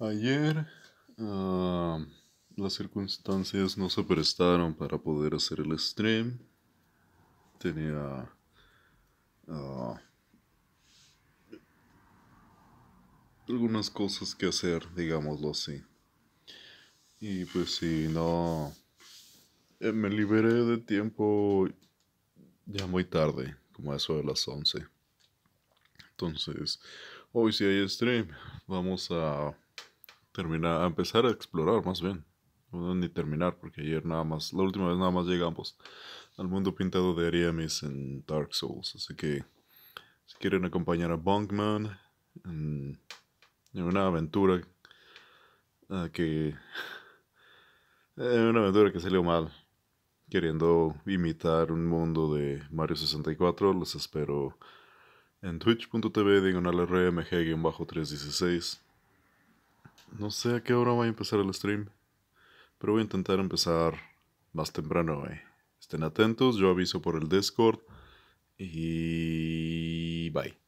Ayer las circunstancias no se prestaron para poder hacer el stream. Tenía... Ah, algunas cosas que hacer, digámoslo así. Y pues si no... Eh, me liberé de tiempo ya muy tarde, como eso de las 11. Entonces, hoy si hay stream, vamos a a empezar a explorar más bien. No ni terminar, porque ayer nada más, la última vez nada más llegamos al mundo pintado de Ariamis en Dark Souls. Así que si quieren acompañar a Bunkman en, una aventura ah, que... En eh, una aventura que salió mal, queriendo imitar un mundo de Mario 64, los espero en twitch.tv diagonal rmg-316 no sé a qué hora voy a empezar el stream. Pero voy a intentar empezar más temprano, Estén atentos, yo aviso por el Discord. Y bye.